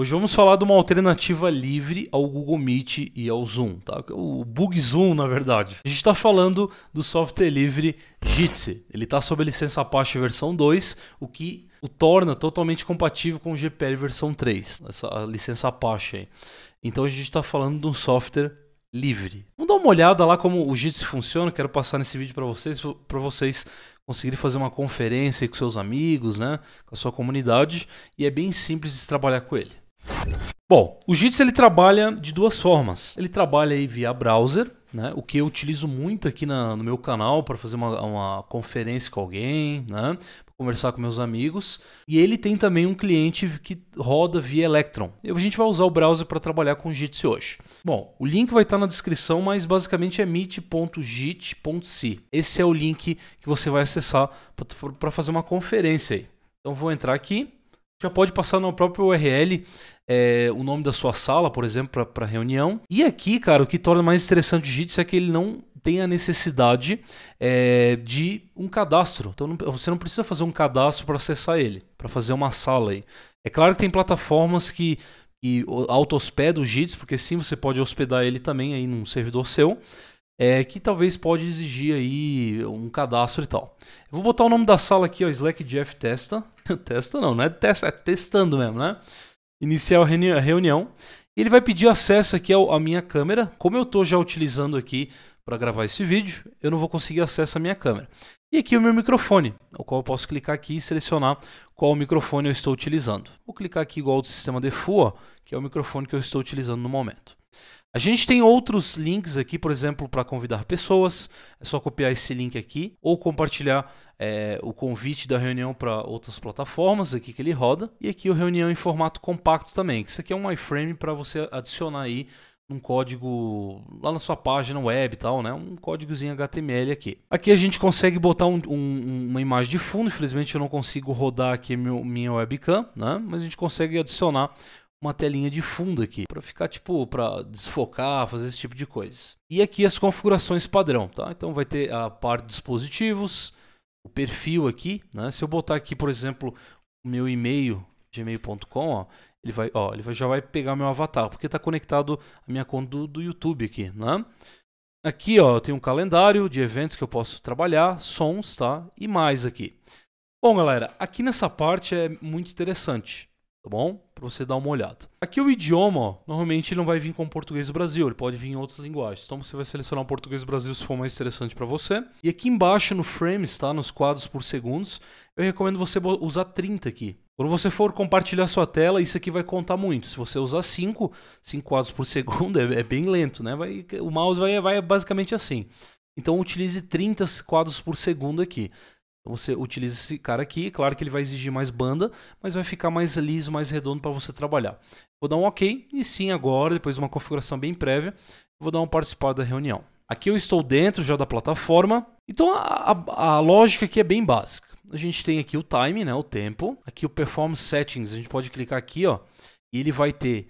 Hoje vamos falar de uma alternativa livre ao Google Meet e ao Zoom, tá? O Bug Zoom, na verdade. A gente está falando do software livre Jitsi. Ele está sob a licença Apache versão 2, o que o torna totalmente compatível com o GPL versão 3, essa licença Apache. Aí. Então a gente está falando de um software livre. Vamos dar uma olhada lá como o Jitsi funciona. Quero passar nesse vídeo para vocês, para vocês conseguirem fazer uma conferência com seus amigos, né, com a sua comunidade. E é bem simples de trabalhar com ele. Bom, o Jitsi ele trabalha de duas formas. Ele trabalha aí via browser, né? O que eu utilizo muito aqui na, no meu canal para fazer uma, uma, conferência com alguém, né? conversar com meus amigos. E ele tem também um cliente que roda via Electron. E a gente vai usar o browser para trabalhar com Jitsi hoje. Bom, o link vai estar tá na descrição, mas basicamente é meet.jit.si. Esse é o link que você vai acessar para fazer uma conferência aí. Então vou entrar aqui já pode passar no próprio URL é, o nome da sua sala, por exemplo, para reunião. E aqui, cara, o que torna mais interessante o Jitsi é que ele não tem a necessidade é, de um cadastro. Então não, você não precisa fazer um cadastro para acessar ele, para fazer uma sala aí. É claro que tem plataformas que, que auto-hospedam o Jitsi, porque sim, você pode hospedar ele também aí num servidor seu é, que talvez pode exigir aí um cadastro e tal. Eu vou botar o nome da sala aqui, ó, Slack Jeff Testa. testa não, não é testa, é testando mesmo, né? Iniciar a reunião. Ele vai pedir acesso aqui à minha câmera. Como eu estou já utilizando aqui para gravar esse vídeo, eu não vou conseguir acesso à minha câmera. E aqui o meu microfone, o qual eu posso clicar aqui e selecionar qual microfone eu estou utilizando. Vou clicar aqui igual ao do sistema default, ó, que é o microfone que eu estou utilizando no momento. A gente tem outros links aqui, por exemplo, para convidar pessoas. É só copiar esse link aqui ou compartilhar é, o convite da reunião para outras plataformas aqui que ele roda. E aqui o reunião em formato compacto também. isso aqui é um iframe para você adicionar aí um código lá na sua página web e tal, né? Um códigozinho HTML aqui. Aqui a gente consegue botar um, um, uma imagem de fundo. Infelizmente eu não consigo rodar aqui meu, minha webcam, né? Mas a gente consegue adicionar uma telinha de fundo aqui, para ficar tipo, para desfocar, fazer esse tipo de coisa. E aqui as configurações padrão, tá? Então vai ter a parte de dispositivos, o perfil aqui, né? Se eu botar aqui, por exemplo, o meu e-mail gmail.com, ele vai, ó, ele já vai pegar meu avatar, porque está conectado a minha conta do, do YouTube aqui, né? Aqui, ó, eu tenho um calendário de eventos que eu posso trabalhar, sons, tá? E mais aqui. Bom, galera, aqui nessa parte é muito interessante tá bom? Para você dar uma olhada. Aqui o idioma, ó, normalmente ele não vai vir com o português do Brasil, ele pode vir em outras linguagens. Então você vai selecionar o português do Brasil se for mais interessante para você. E aqui embaixo no frames, tá? Nos quadros por segundos, eu recomendo você usar 30 aqui. Quando você for compartilhar sua tela, isso aqui vai contar muito. Se você usar 5, 5 quadros por segundo, é, é bem lento, né? Vai, o mouse vai, vai basicamente assim. Então utilize 30 quadros por segundo aqui. Então você utiliza esse cara aqui, claro que ele vai exigir mais banda, mas vai ficar mais liso, mais redondo para você trabalhar. Vou dar um OK e sim agora, depois de uma configuração bem prévia, vou dar um participar da reunião. Aqui eu estou dentro já da plataforma, então a, a, a lógica aqui é bem básica. A gente tem aqui o time, né, o tempo, aqui o performance settings, a gente pode clicar aqui, ó, e ele vai ter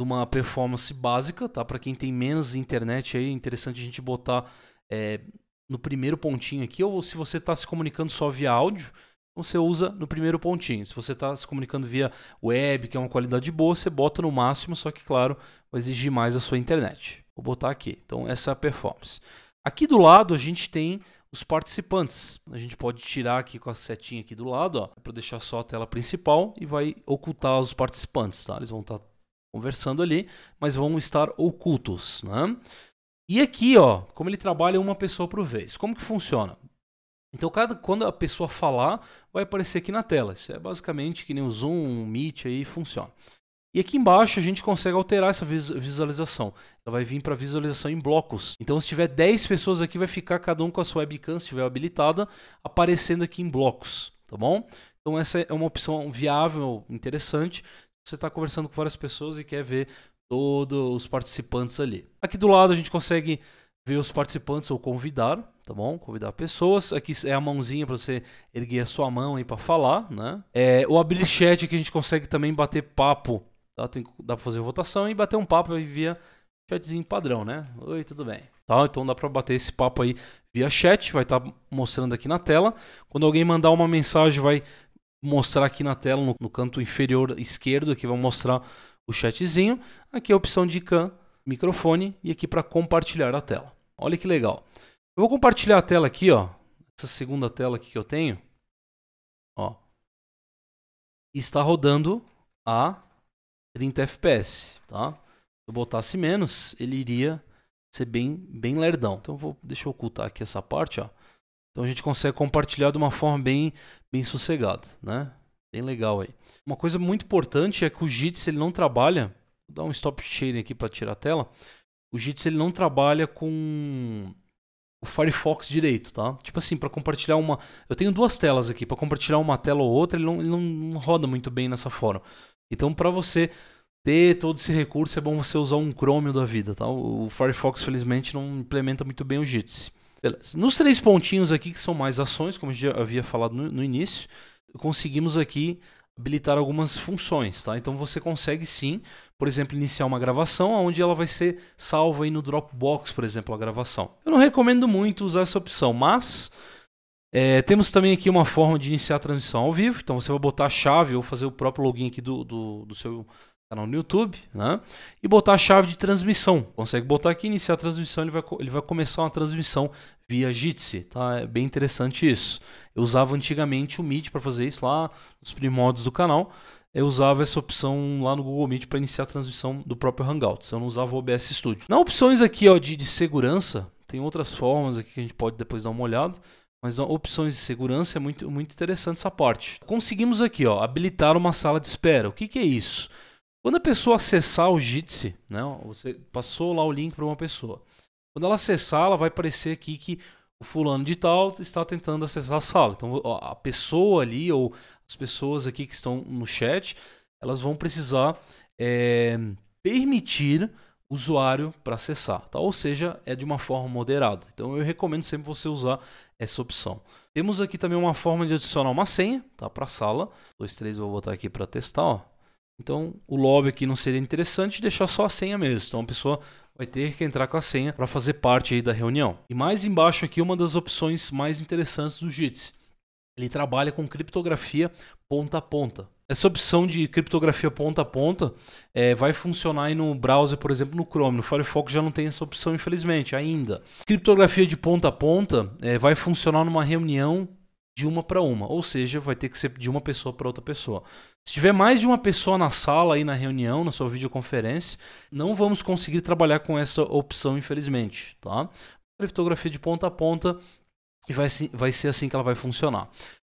uma performance básica, tá? Para quem tem menos internet aí, é interessante a gente botar é, no primeiro pontinho aqui, ou se você está se comunicando só via áudio, você usa no primeiro pontinho. Se você está se comunicando via web, que é uma qualidade boa, você bota no máximo, só que, claro, vai exigir mais a sua internet. Vou botar aqui. Então, essa é a performance. Aqui do lado, a gente tem os participantes. A gente pode tirar aqui com a setinha aqui do lado, para deixar só a tela principal e vai ocultar os participantes, tá? Eles vão estar tá conversando ali, mas vão estar ocultos, né? E aqui, ó, como ele trabalha uma pessoa por vez. Como que funciona? Então, cada, quando a pessoa falar, vai aparecer aqui na tela. Isso é basicamente que nem o Zoom, o Meet aí funciona. E aqui embaixo a gente consegue alterar essa visualização. Ela vai vir para visualização em blocos. Então, se tiver 10 pessoas aqui, vai ficar cada um com a sua webcam, se estiver habilitada, aparecendo aqui em blocos, tá bom? Então, essa é uma opção viável, interessante. Você está conversando com várias pessoas e quer ver todos os participantes ali. Aqui do lado a gente consegue ver os participantes ou convidar, tá bom? Convidar pessoas. Aqui é a mãozinha para você erguer a sua mão aí para falar, né? É, o abrir chat que a gente consegue também bater papo, tá? Tem, dá para fazer votação e bater um papo via chatzinho padrão, né? Oi, tudo bem? Tá, então dá para bater esse papo aí via chat, vai estar tá mostrando aqui na tela. Quando alguém mandar uma mensagem, vai mostrar aqui na tela, no, no canto inferior esquerdo, que vai mostrar o chatzinho. Aqui a opção de cam, microfone e aqui para compartilhar a tela. Olha que legal. Eu vou compartilhar a tela aqui, ó. Essa segunda tela aqui que eu tenho. Ó. Está rodando a 30 FPS, tá? Se eu botasse menos, ele iria ser bem, bem lerdão. Então vou, deixar ocultar aqui essa parte, ó. Então a gente consegue compartilhar de uma forma bem, bem sossegada, né? Bem legal aí. Uma coisa muito importante é que o JITS ele não trabalha. Vou dar um stop sharing aqui para tirar a tela. O JITS ele não trabalha com o Firefox direito, tá? Tipo assim, para compartilhar uma. Eu tenho duas telas aqui. Para compartilhar uma tela ou outra, ele não, ele não roda muito bem nessa forma. Então, para você ter todo esse recurso, é bom você usar um Chrome da vida, tá? O Firefox, felizmente, não implementa muito bem o JITS. Beleza. Nos três pontinhos aqui, que são mais ações, como eu já havia falado no, no início conseguimos aqui habilitar algumas funções, tá? Então você consegue sim, por exemplo, iniciar uma gravação onde ela vai ser salva aí no Dropbox, por exemplo, a gravação. Eu não recomendo muito usar essa opção, mas é, temos também aqui uma forma de iniciar a transmissão ao vivo. Então você vai botar a chave ou fazer o próprio login aqui do, do, do seu canal no YouTube, né? E botar a chave de transmissão. Consegue botar aqui, iniciar a transmissão, ele vai, ele vai começar uma transmissão via Jitsi, tá? É bem interessante isso. Eu usava antigamente o Meet para fazer isso lá nos primórdios do canal. Eu usava essa opção lá no Google Meet para iniciar a transmissão do próprio Hangouts. Eu não usava o OBS Studio. Na opções aqui ó, de, de segurança, tem outras formas aqui que a gente pode depois dar uma olhada. Mas opções de segurança é muito, muito interessante essa parte. Conseguimos aqui ó, habilitar uma sala de espera. O que, que é isso? Quando a pessoa acessar o Jitsi, né, você passou lá o link para uma pessoa. Quando ela acessar, ela vai aparecer aqui que o fulano de tal está tentando acessar a sala. Então a pessoa ali ou as pessoas aqui que estão no chat, elas vão precisar é, permitir o usuário para acessar, tá? Ou seja, é de uma forma moderada. Então eu recomendo sempre você usar essa opção. Temos aqui também uma forma de adicionar uma senha, tá? Para a sala. 2, 3, vou botar aqui para testar, ó. Então, o lobby aqui não seria interessante deixar só a senha mesmo. Então, a pessoa vai ter que entrar com a senha para fazer parte aí da reunião. E mais embaixo aqui, uma das opções mais interessantes do JITS. Ele trabalha com criptografia ponta a ponta. Essa opção de criptografia ponta a ponta é, vai funcionar aí no browser, por exemplo, no Chrome. No Firefox já não tem essa opção, infelizmente, ainda. Criptografia de ponta a ponta é, vai funcionar numa reunião de uma para uma, ou seja, vai ter que ser de uma pessoa para outra pessoa. Se tiver mais de uma pessoa na sala aí na reunião, na sua videoconferência, não vamos conseguir trabalhar com essa opção, infelizmente, tá? Criptografia de ponta a ponta e vai, vai ser assim que ela vai funcionar.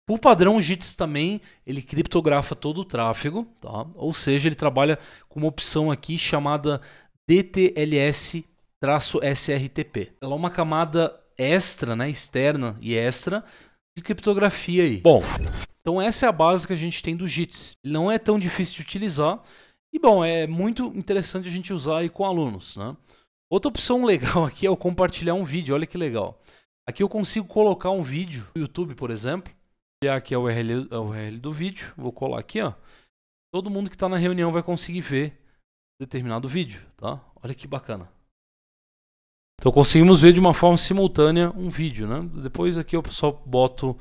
Por padrão, o JITS também ele criptografa todo o tráfego, tá? ou seja, ele trabalha com uma opção aqui chamada DTLS-SRTP. Ela é uma camada extra, né? externa e extra, de criptografia aí. Bom, então essa é a base que a gente tem do JITS. Ele não é tão difícil de utilizar e, bom, é muito interessante a gente usar aí com alunos, né? Outra opção legal aqui é eu compartilhar um vídeo, olha que legal. Aqui eu consigo colocar um vídeo no YouTube, por exemplo. Olhar aqui a URL, a URL do vídeo, vou colar aqui, ó. Todo mundo que está na reunião vai conseguir ver determinado vídeo, tá? Olha que bacana. Então conseguimos ver de uma forma simultânea um vídeo, né? Depois aqui eu só boto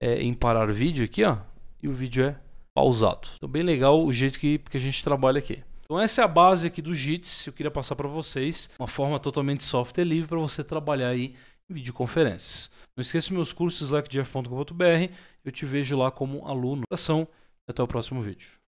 é, em parar vídeo aqui, ó, e o vídeo é pausado. Então bem legal o jeito que, que a gente trabalha aqui. Então essa é a base aqui do JITS, eu queria passar para vocês uma forma totalmente software livre para você trabalhar aí em videoconferências. Não esqueça meus cursos, slackjeff.com.br, eu te vejo lá como aluno. Abração e até o próximo vídeo.